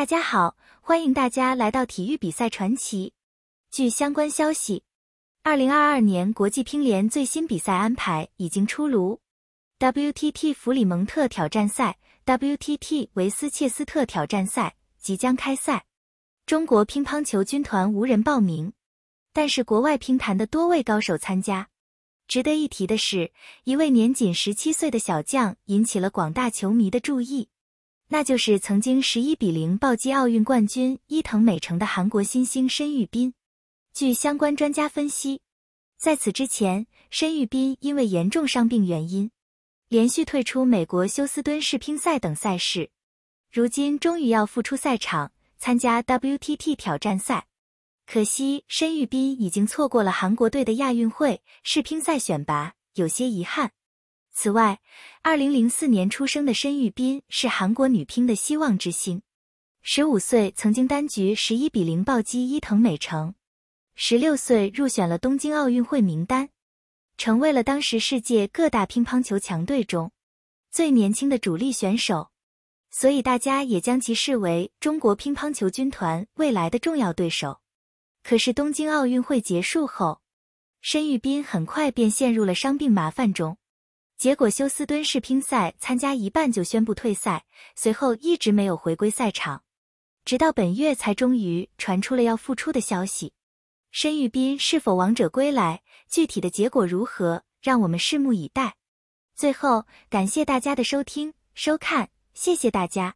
大家好，欢迎大家来到体育比赛传奇。据相关消息，二零二二年国际乒联最新比赛安排已经出炉，WTT 弗里蒙特挑战赛、WTT 维斯切斯特挑战赛即将开赛。中国乒乓球军团无人报名，但是国外乒坛的多位高手参加。值得一提的是，一位年仅十七岁的小将引起了广大球迷的注意。那就是曾经十一比零暴击奥运冠军伊藤美诚的韩国新星申玉彬。据相关专家分析，在此之前，申玉彬因为严重伤病原因，连续退出美国休斯敦世乒赛等赛事，如今终于要复出赛场参加 WTT 挑战赛。可惜申玉斌已经错过了韩国队的亚运会世乒赛选拔，有些遗憾。此外，二零零四年出生的申裕斌是韩国女乒的希望之星。十五岁，曾经单局十一比零暴击伊藤美诚；十六岁，入选了东京奥运会名单，成为了当时世界各大乒乓球强队中最年轻的主力选手。所以，大家也将其视为中国乒乓球军团未来的重要对手。可是，东京奥运会结束后，申裕斌很快便陷入了伤病麻烦中。结果休斯敦世乒赛参加一半就宣布退赛，随后一直没有回归赛场，直到本月才终于传出了要复出的消息。申裕斌是否王者归来，具体的结果如何，让我们拭目以待。最后，感谢大家的收听、收看，谢谢大家。